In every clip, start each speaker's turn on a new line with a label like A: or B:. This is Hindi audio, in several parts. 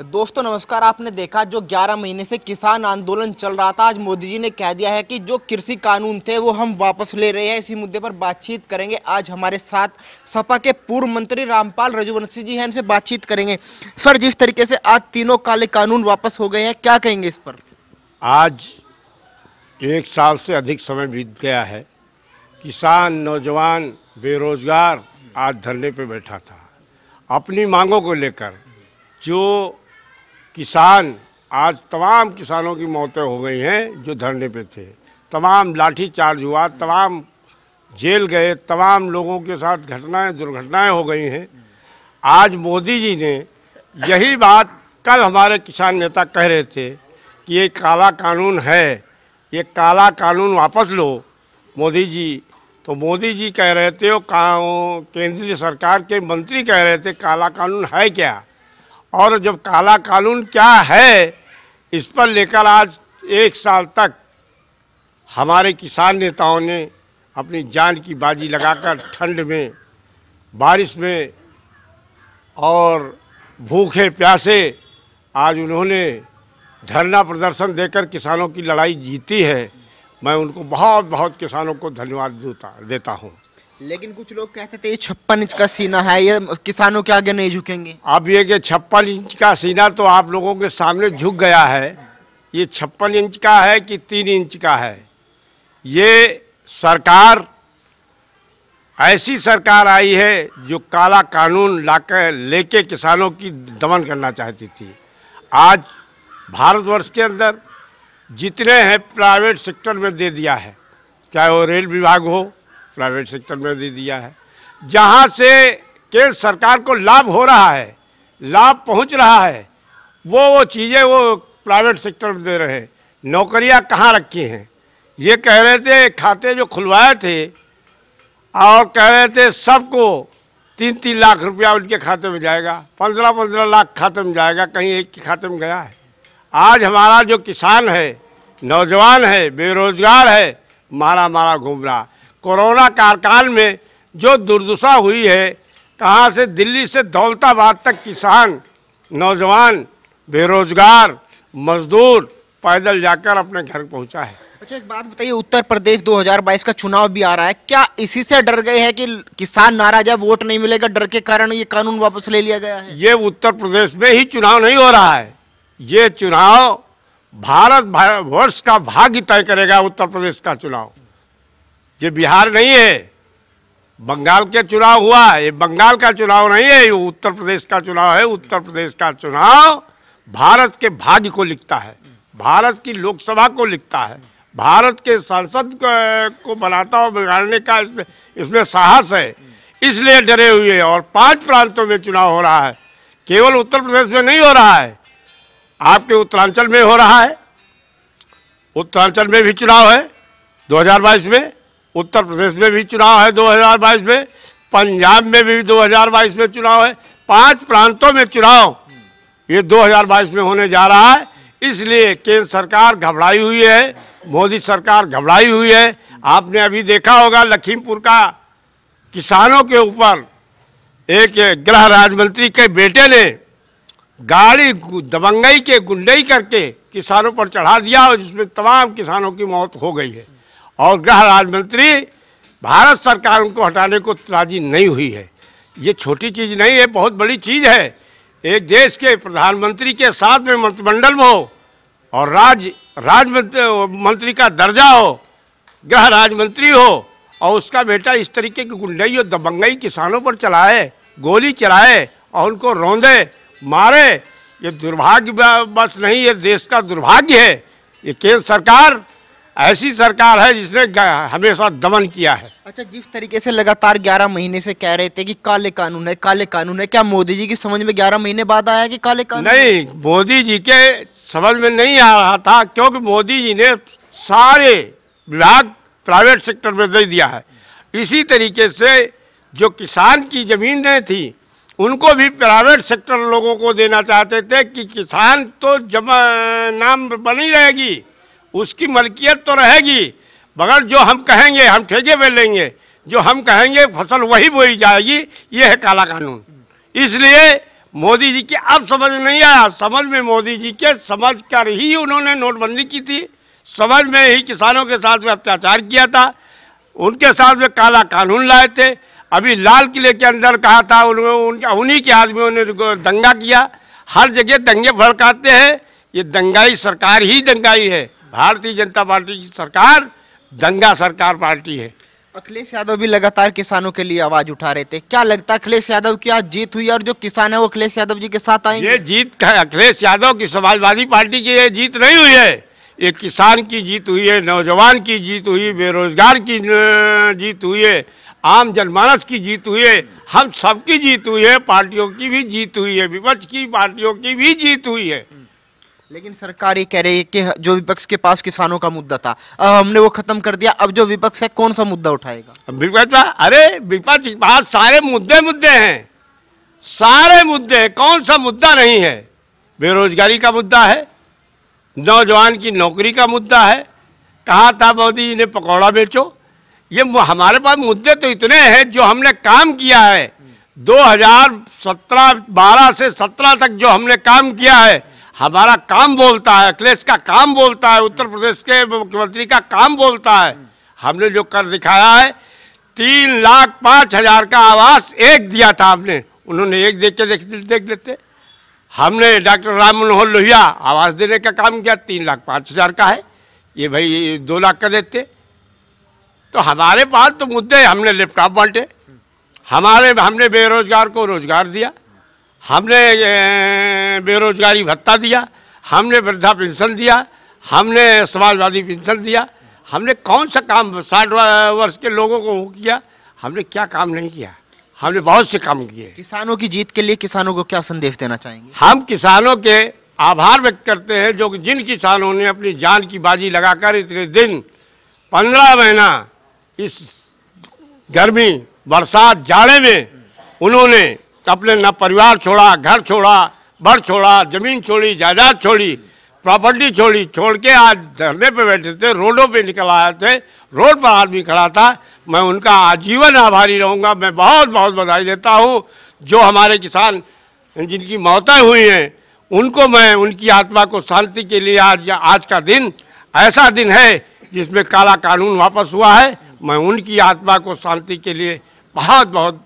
A: दोस्तों नमस्कार आपने देखा जो 11 महीने से किसान आंदोलन चल रहा था आज मोदी जी ने कह दिया है कि जो कृषि कानून थे वो हम वापस ले रहे हैं इसी मुद्दे पर बातचीत करेंगे आज हमारे साथ सपा के पूर्व मंत्री रामपाल रजुवंशी जी हैं इनसे बातचीत करेंगे सर जिस तरीके से आज तीनों काले कानून वापस हो गए हैं क्या कहेंगे इस पर
B: आज एक साल से अधिक समय बीत गया है किसान नौजवान बेरोजगार आज धरने पर बैठा था अपनी मांगों को लेकर जो किसान आज तमाम किसानों की मौतें हो गई हैं जो धरने पे थे तमाम लाठीचार्ज हुआ तमाम जेल गए तमाम लोगों के साथ घटनाएं दुर्घटनाएं हो गई हैं आज मोदी जी ने यही बात कल हमारे किसान नेता कह रहे थे कि ये काला कानून है ये काला कानून वापस लो मोदी जी तो मोदी जी कह रहे थे और केंद्रीय सरकार के मंत्री कह रहे थे काला कानून है क्या और जब काला कानून क्या है इस पर लेकर आज एक साल तक हमारे किसान नेताओं ने अपनी जान की बाजी लगाकर ठंड में बारिश में और भूखे प्यासे आज उन्होंने धरना प्रदर्शन देकर किसानों की लड़ाई जीती है मैं उनको बहुत बहुत किसानों को धन्यवाद देता देता हूँ
A: लेकिन कुछ लोग कहते थे ये
B: छप्पन इंच का सीना है ये किसानों के आगे नहीं झुकेंगे अब ये कि छप्पन इंच का सीना तो आप लोगों के सामने झुक गया है ये छप्पन इंच का है कि तीन इंच का है ये सरकार ऐसी सरकार आई है जो काला कानून लाकर लेके किसानों की दमन करना चाहती थी आज भारतवर्ष के अंदर जितने हैं प्राइवेट सेक्टर में दे दिया है चाहे वो रेल विभाग हो प्राइवेट सेक्टर में दे दिया है जहाँ से केंद्र सरकार को लाभ हो रहा है लाभ पहुँच रहा है वो वो चीज़ें वो प्राइवेट सेक्टर में दे रहे हैं नौकरियाँ कहाँ रखी हैं ये कह रहे थे खाते जो खुलवाए थे और कह रहे थे सबको तीन तीन लाख रुपया उनके खाते में जाएगा पंद्रह पंद्रह लाख खाते में जाएगा कहीं एक के खाते में गया है आज हमारा जो किसान है नौजवान है बेरोजगार है मारा मारा घूम रहा कोरोना कार्यकाल में जो दुर्दशा हुई है कहाँ से दिल्ली से दौलताबाद तक किसान नौजवान बेरोजगार मजदूर पैदल जाकर अपने घर पहुंचा है अच्छा
A: एक बात बताइए उत्तर प्रदेश 2022 का चुनाव भी आ रहा है क्या इसी से डर गए हैं कि किसान नाराज है वोट नहीं मिलेगा डर के कारण ये कानून वापस ले लिया गया है
B: ये उत्तर प्रदेश में ही चुनाव नहीं हो रहा है ये चुनाव भारत वर्ष का भाग्य तय करेगा उत्तर प्रदेश का चुनाव ये बिहार नहीं है बंगाल के चुनाव हुआ ये बंगाल का चुनाव नहीं है ये उत्तर प्रदेश का चुनाव है उत्तर प्रदेश का चुनाव भारत के भाग्य को लिखता है भारत की लोकसभा को लिखता है भारत के सांसद को बनाता और बिगाड़ने का इसमें इसमें साहस है इसलिए डरे हुए और पांच प्रांतों में चुनाव हो रहा है केवल उत्तर प्रदेश में नहीं हो रहा है आपके उत्तरांचल में हो रहा है उत्तरांचल में भी चुनाव है 2022 में उत्तर प्रदेश में भी चुनाव है 2022 में पंजाब में भी 2022 में चुनाव है पांच प्रांतों में चुनाव ये 2022 में होने जा रहा है इसलिए केंद्र सरकार घबराई हुई है मोदी सरकार घबराई हुई है आपने अभी देखा होगा लखीमपुर का किसानों के ऊपर एक गृह राज्य मंत्री के बेटे ने गाड़ी दबंगई के गुंडई करके किसानों पर चढ़ा दिया और जिसमें तमाम किसानों की मौत हो गई है और गृह राज्य मंत्री भारत सरकार उनको हटाने को राजी नहीं हुई है ये छोटी चीज़ नहीं है बहुत बड़ी चीज़ है एक देश के प्रधानमंत्री के साथ में मंत्रिमंडल में हो और राज्य राज्य मंत्री का दर्जा हो गृह राज्य मंत्री हो और उसका बेटा इस तरीके की गुंडई और दबंगई किसानों पर चलाए गोली चलाए और उनको रौंदे मारे ये दुर्भाग्य बस नहीं ये देश का दुर्भाग्य है ये केंद्र सरकार ऐसी सरकार है जिसने हमेशा दमन किया है
A: अच्छा जिस तरीके से लगातार 11 महीने से कह रहे थे कि काले कानून है काले कानून है क्या मोदी जी की समझ में 11 महीने बाद आया कि काले कानून नहीं
B: मोदी जी के समझ में नहीं आ रहा था क्योंकि मोदी जी ने सारे विभाग प्राइवेट सेक्टर में दे दिया है इसी तरीके से जो किसान की जमीन थी उनको भी प्राइवेट सेक्टर लोगों को देना चाहते थे कि किसान तो जमा नाम बनी रहेगी उसकी मलकियत तो रहेगी मगर जो हम कहेंगे हम ठेजे में लेंगे जो हम कहेंगे फसल वही बोई जाएगी ये है काला कानून इसलिए मोदी जी की अब समझ नहीं आया समझ में मोदी जी के समझ कर ही उन्होंने नोटबंदी की थी समझ में ही किसानों के साथ में अत्याचार किया था उनके साथ में काला कानून लाए थे अभी लाल किले के अंदर कहा था उन्होंने उन्हीं के आदमियों ने दंगा किया हर जगह दंगे भड़काते हैं ये दंगाई सरकार ही दंगाई है भारतीय जनता पार्टी की सरकार दंगा सरकार पार्टी है
A: अखिलेश यादव भी लगातार किसानों के लिए आवाज उठा रहे थे क्या लगता है अखिलेश यादव की आज जीत हुई और जो किसान है वो अखिलेश यादव जी के साथ आए ये
B: जीत अखिलेश यादव की समाजवादी पार्टी की ये जीत नहीं हुई है ये किसान की जीत हुई है नौजवान की जीत हुई बेरोजगार की जीत हुई है आम जनमानस की जीत हुई है हम सबकी जीत हुई है पार्टियों की भी जीत हुई है विपक्ष की पार्टियों की भी जीत हुई है
A: लेकिन सरकार ये कह रही है कि जो विपक्ष के पास किसानों का मुद्दा था अब हमने वो खत्म कर दिया अब जो विपक्ष है कौन सा मुद्दा उठाएगा विपक्ष अरे
B: विपक्ष के पास सारे मुद्दे मुद्दे हैं सारे मुद्दे कौन सा मुद्दा नहीं है बेरोजगारी का मुद्दा है नौजवान की नौकरी का मुद्दा है कहा था मोदी जी ने पकौड़ा बेचो ये हमारे पास मुद्दे तो इतने हैं जो हमने काम किया है 2017 12 से 17 तक जो हमने काम किया है हमारा काम बोलता है अखिलेश का काम बोलता है उत्तर प्रदेश के मुख्यमंत्री का काम बोलता है हमने जो कर दिखाया है तीन लाख पाँच हजार का आवास एक दिया था हमने उन्होंने एक देख के देख देख लेते हमने डॉक्टर राम मनोहर लोहिया आवास देने का काम किया तीन लाख पाँच हजार का है ये भाई दो लाख का देते तो हमारे पास तो मुद्दे हमने लैपटॉप बांटे हमारे हमने बेरोजगार को रोजगार दिया हमने बेरोजगारी भत्ता दिया हमने वृद्धा पेंशन दिया हमने समाजवादी पेंशन दिया हमने कौन सा काम साठ वर्ष के लोगों को किया हमने क्या काम नहीं किया हमने बहुत से काम किए
A: किसानों की जीत के लिए किसानों को क्या संदेश देना चाहेंगे
B: हम किसानों के आभार व्यक्त करते हैं जो जिन किसानों ने अपनी जान की बाजी लगाकर इतने दिन पंद्रह महीना इस गर्मी बरसात जाड़े में उन्होंने तो अपने ना परिवार छोड़ा घर छोड़ा बर छोड़ा जमीन छोड़ी जायदाद छोड़ी प्रॉपर्टी छोड़ी छोड़ के आज धरने पे बैठे थे रोडों पे निकल आए थे रोड पर आदमी खड़ा था मैं उनका आजीवन आभारी रहूँगा मैं बहुत बहुत बधाई देता हूँ जो हमारे किसान जिनकी मौतें हुई हैं उनको मैं उनकी आत्मा को शांति के लिए आज आज का दिन ऐसा दिन है जिसमें काला कानून वापस हुआ है मैं उनकी आत्मा को शांति के लिए बहुत बहुत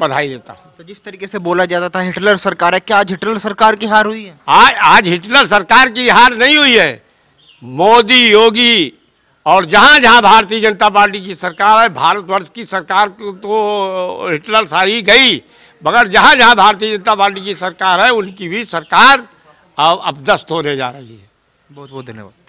B: बधाई देता हूँ
A: तो जिस तरीके से बोला जाता था हिटलर सरकार है क्या आज हिटलर
B: सरकार की हार हुई है आ, आज हिटलर सरकार की हार नहीं हुई है मोदी योगी और जहाँ जहाँ भारतीय जनता पार्टी की सरकार है भारतवर्ष की सरकार तो, तो हिटलर सारी गई मगर जहाँ जहाँ भारतीय जनता पार्टी की सरकार है उनकी भी सरकार अब दस्त होने जा रही है बहुत बहुत धन्यवाद